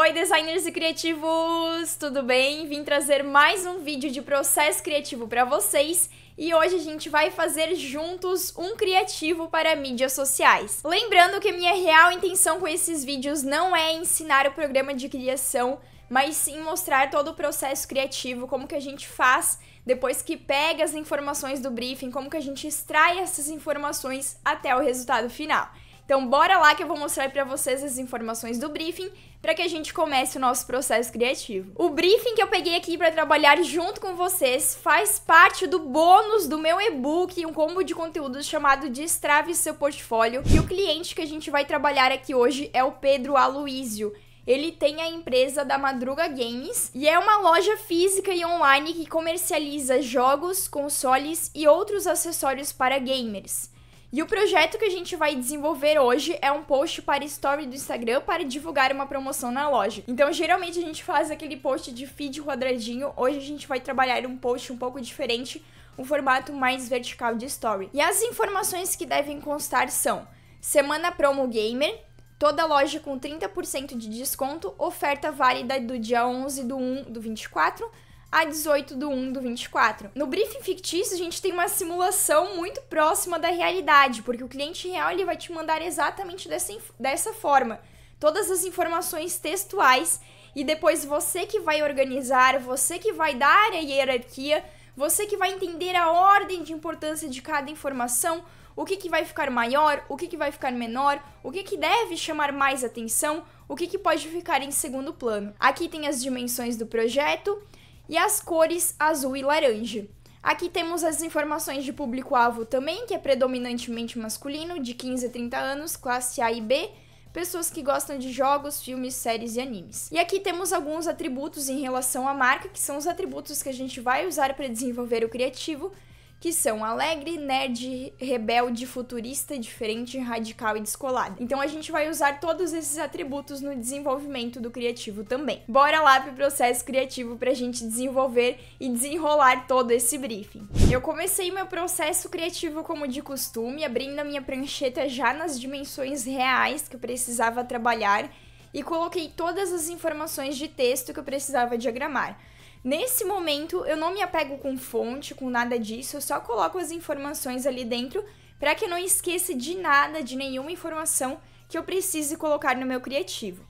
Oi, designers e criativos! Tudo bem? Vim trazer mais um vídeo de processo criativo para vocês e hoje a gente vai fazer juntos um criativo para mídias sociais. Lembrando que minha real intenção com esses vídeos não é ensinar o programa de criação, mas sim mostrar todo o processo criativo, como que a gente faz depois que pega as informações do briefing, como que a gente extrai essas informações até o resultado final. Então bora lá que eu vou mostrar para vocês as informações do briefing para que a gente comece o nosso processo criativo. O briefing que eu peguei aqui para trabalhar junto com vocês faz parte do bônus do meu e-book, um combo de conteúdos chamado Destrave seu portfólio, e o cliente que a gente vai trabalhar aqui hoje é o Pedro Aloísio. Ele tem a empresa da Madruga Games e é uma loja física e online que comercializa jogos, consoles e outros acessórios para gamers. E o projeto que a gente vai desenvolver hoje é um post para story do Instagram para divulgar uma promoção na loja. Então, geralmente a gente faz aquele post de feed quadradinho, hoje a gente vai trabalhar um post um pouco diferente, um formato mais vertical de story. E as informações que devem constar são: Semana Promo Gamer, toda loja com 30% de desconto, oferta válida do dia 11 do 1 do 24 a 18 do 1 do 24. No briefing fictício, a gente tem uma simulação muito próxima da realidade, porque o cliente real ele vai te mandar exatamente dessa, dessa forma. Todas as informações textuais e depois você que vai organizar, você que vai dar a hierarquia, você que vai entender a ordem de importância de cada informação, o que, que vai ficar maior, o que, que vai ficar menor, o que, que deve chamar mais atenção, o que, que pode ficar em segundo plano. Aqui tem as dimensões do projeto, e as cores azul e laranja. Aqui temos as informações de público-alvo também, que é predominantemente masculino, de 15 a 30 anos, classe A e B, pessoas que gostam de jogos, filmes, séries e animes. E aqui temos alguns atributos em relação à marca, que são os atributos que a gente vai usar para desenvolver o criativo, que são alegre, nerd, rebelde, futurista, diferente, radical e descolado. Então a gente vai usar todos esses atributos no desenvolvimento do criativo também. Bora lá pro processo criativo pra gente desenvolver e desenrolar todo esse briefing. Eu comecei meu processo criativo como de costume, abrindo a minha prancheta já nas dimensões reais que eu precisava trabalhar e coloquei todas as informações de texto que eu precisava diagramar. Nesse momento, eu não me apego com fonte, com nada disso, eu só coloco as informações ali dentro para que eu não esqueça de nada, de nenhuma informação que eu precise colocar no meu criativo.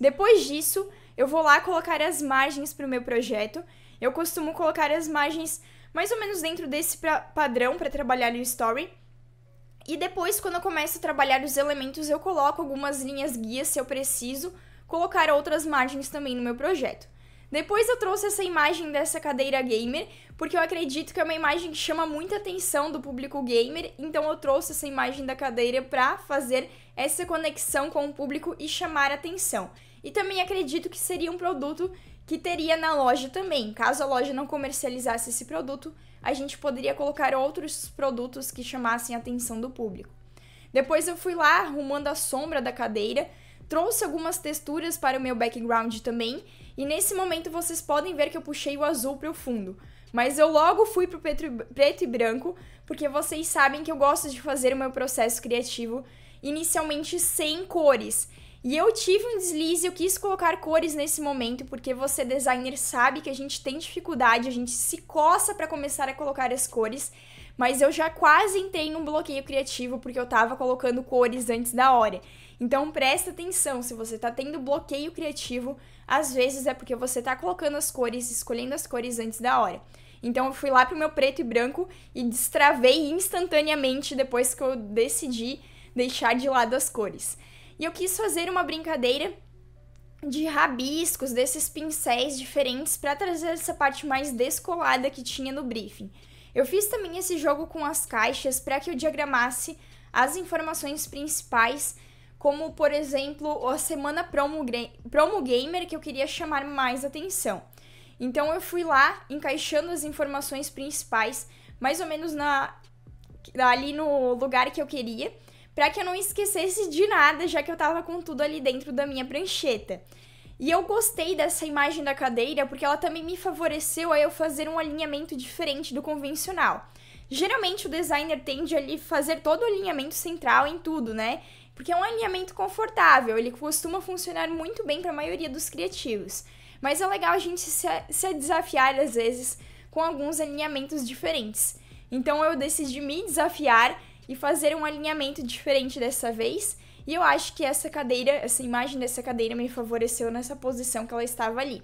Depois disso, eu vou lá colocar as margens para o meu projeto. Eu costumo colocar as margens mais ou menos dentro desse pra padrão para trabalhar o story. E depois, quando eu começo a trabalhar os elementos, eu coloco algumas linhas guias se eu preciso, colocar outras margens também no meu projeto. Depois eu trouxe essa imagem dessa cadeira gamer, porque eu acredito que é uma imagem que chama muita atenção do público gamer, então eu trouxe essa imagem da cadeira para fazer essa conexão com o público e chamar atenção. E também acredito que seria um produto que teria na loja também. Caso a loja não comercializasse esse produto, a gente poderia colocar outros produtos que chamassem a atenção do público. Depois eu fui lá arrumando a sombra da cadeira trouxe algumas texturas para o meu background também, e nesse momento vocês podem ver que eu puxei o azul para o fundo. Mas eu logo fui o preto e branco, porque vocês sabem que eu gosto de fazer o meu processo criativo inicialmente sem cores. E eu tive um deslize, eu quis colocar cores nesse momento, porque você designer sabe que a gente tem dificuldade, a gente se coça para começar a colocar as cores. Mas eu já quase entrei num bloqueio criativo porque eu tava colocando cores antes da hora. Então presta atenção, se você tá tendo bloqueio criativo, às vezes é porque você tá colocando as cores, escolhendo as cores antes da hora. Então eu fui lá pro meu preto e branco e destravei instantaneamente depois que eu decidi deixar de lado as cores. E eu quis fazer uma brincadeira de rabiscos, desses pincéis diferentes para trazer essa parte mais descolada que tinha no briefing. Eu fiz também esse jogo com as caixas para que eu diagramasse as informações principais, como por exemplo a semana promo, promo gamer que eu queria chamar mais atenção. Então eu fui lá encaixando as informações principais, mais ou menos na ali no lugar que eu queria, para que eu não esquecesse de nada, já que eu estava com tudo ali dentro da minha prancheta. E eu gostei dessa imagem da cadeira porque ela também me favoreceu a eu fazer um alinhamento diferente do convencional. Geralmente o designer tende a fazer todo o alinhamento central em tudo, né? Porque é um alinhamento confortável, ele costuma funcionar muito bem para a maioria dos criativos. Mas é legal a gente se desafiar às vezes com alguns alinhamentos diferentes. Então eu decidi me desafiar e fazer um alinhamento diferente dessa vez e eu acho que essa cadeira, essa imagem dessa cadeira me favoreceu nessa posição que ela estava ali.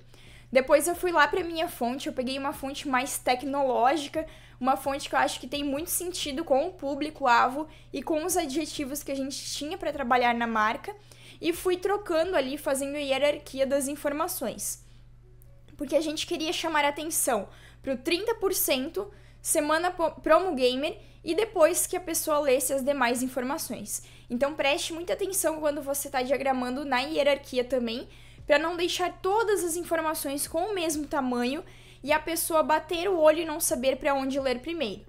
Depois eu fui lá para minha fonte, eu peguei uma fonte mais tecnológica, uma fonte que eu acho que tem muito sentido com o público-alvo e com os adjetivos que a gente tinha para trabalhar na marca, e fui trocando ali, fazendo a hierarquia das informações. Porque a gente queria chamar atenção para o 30% Semana Promo Gamer e depois que a pessoa lesse as demais informações. Então preste muita atenção quando você está diagramando na hierarquia também, para não deixar todas as informações com o mesmo tamanho e a pessoa bater o olho e não saber para onde ler primeiro.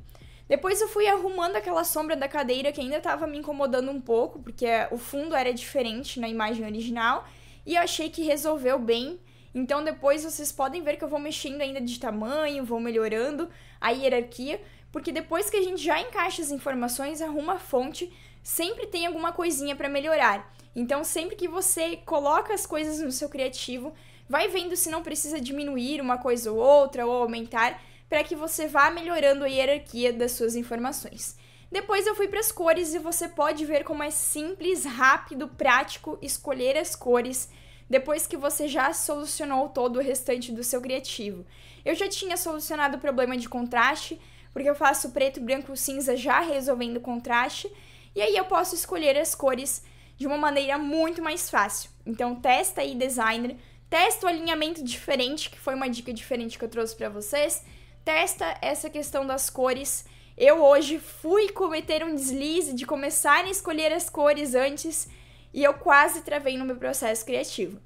Depois eu fui arrumando aquela sombra da cadeira que ainda estava me incomodando um pouco, porque o fundo era diferente na imagem original, e eu achei que resolveu bem então depois vocês podem ver que eu vou mexendo ainda de tamanho, vou melhorando a hierarquia, porque depois que a gente já encaixa as informações, arruma a fonte, sempre tem alguma coisinha para melhorar. Então sempre que você coloca as coisas no seu criativo, vai vendo se não precisa diminuir uma coisa ou outra ou aumentar para que você vá melhorando a hierarquia das suas informações. Depois eu fui para as cores e você pode ver como é simples, rápido, prático escolher as cores depois que você já solucionou todo o restante do seu criativo. Eu já tinha solucionado o problema de contraste, porque eu faço preto, branco, cinza já resolvendo contraste, e aí eu posso escolher as cores de uma maneira muito mais fácil. Então testa aí, designer, testa o alinhamento diferente, que foi uma dica diferente que eu trouxe para vocês. Testa essa questão das cores. Eu hoje fui cometer um deslize de começar a escolher as cores antes e eu quase travei no meu processo criativo.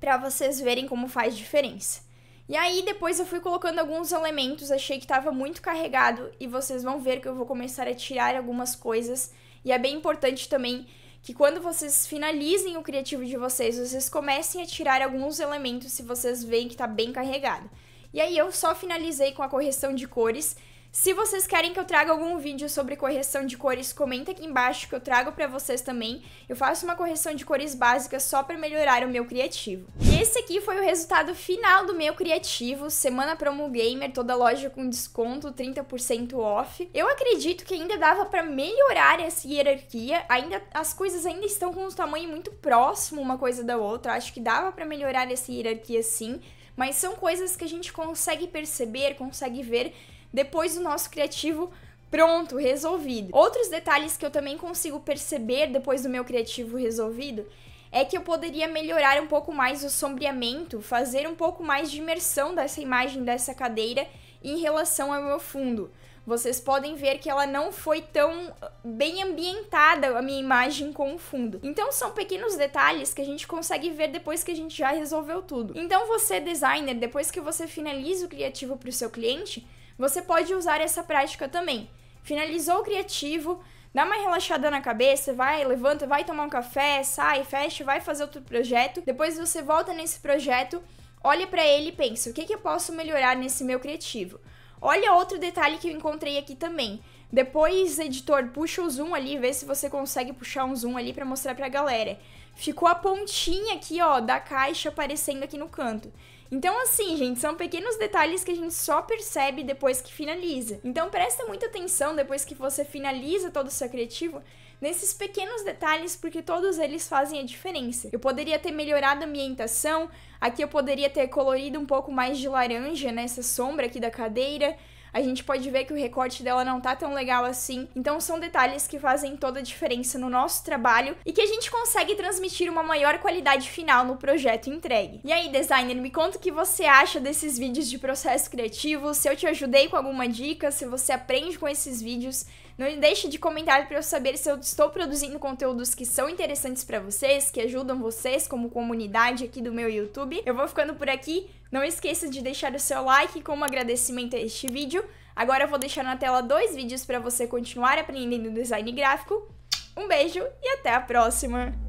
Para vocês verem como faz diferença. E aí depois eu fui colocando alguns elementos, achei que estava muito carregado e vocês vão ver que eu vou começar a tirar algumas coisas. E é bem importante também que quando vocês finalizem o criativo de vocês, vocês comecem a tirar alguns elementos se vocês veem que está bem carregado. E aí eu só finalizei com a correção de cores se vocês querem que eu traga algum vídeo sobre correção de cores, comenta aqui embaixo que eu trago para vocês também. Eu faço uma correção de cores básica só para melhorar o meu criativo. E esse aqui foi o resultado final do meu criativo, semana promo gamer, toda loja com desconto, 30% off. Eu acredito que ainda dava para melhorar essa hierarquia, ainda as coisas ainda estão com um tamanho muito próximo uma coisa da outra. Acho que dava para melhorar essa hierarquia sim, mas são coisas que a gente consegue perceber, consegue ver depois do nosso criativo pronto, resolvido. Outros detalhes que eu também consigo perceber depois do meu criativo resolvido é que eu poderia melhorar um pouco mais o sombreamento, fazer um pouco mais de imersão dessa imagem dessa cadeira em relação ao meu fundo. Vocês podem ver que ela não foi tão ah, bem ambientada a minha imagem com o fundo. Então são pequenos detalhes que a gente consegue ver depois que a gente já resolveu tudo. Então você designer, depois que você finaliza o criativo para o seu cliente, você pode usar essa prática também. Finalizou o criativo, dá uma relaxada na cabeça, vai, levanta, vai tomar um café, sai, fecha, vai fazer outro projeto. Depois você volta nesse projeto, olha para ele e pensa: o que, que eu posso melhorar nesse meu criativo? Olha outro detalhe que eu encontrei aqui também. Depois, editor, puxa o zoom ali, vê se você consegue puxar um zoom ali para mostrar pra galera. Ficou a pontinha aqui, ó, da caixa aparecendo aqui no canto. Então, assim, gente, são pequenos detalhes que a gente só percebe depois que finaliza. Então, presta muita atenção depois que você finaliza todo o seu criativo nesses pequenos detalhes, porque todos eles fazem a diferença. Eu poderia ter melhorado a ambientação, aqui eu poderia ter colorido um pouco mais de laranja nessa sombra aqui da cadeira a gente pode ver que o recorte dela não tá tão legal assim. Então são detalhes que fazem toda a diferença no nosso trabalho e que a gente consegue transmitir uma maior qualidade final no projeto entregue. E aí, designer, me conta o que você acha desses vídeos de processo criativo, se eu te ajudei com alguma dica, se você aprende com esses vídeos. Não deixe de comentar para eu saber se eu estou produzindo conteúdos que são interessantes para vocês, que ajudam vocês como comunidade aqui do meu YouTube. Eu vou ficando por aqui. Não esqueça de deixar o seu like como agradecimento a este vídeo. Agora eu vou deixar na tela dois vídeos para você continuar aprendendo design gráfico. Um beijo e até a próxima!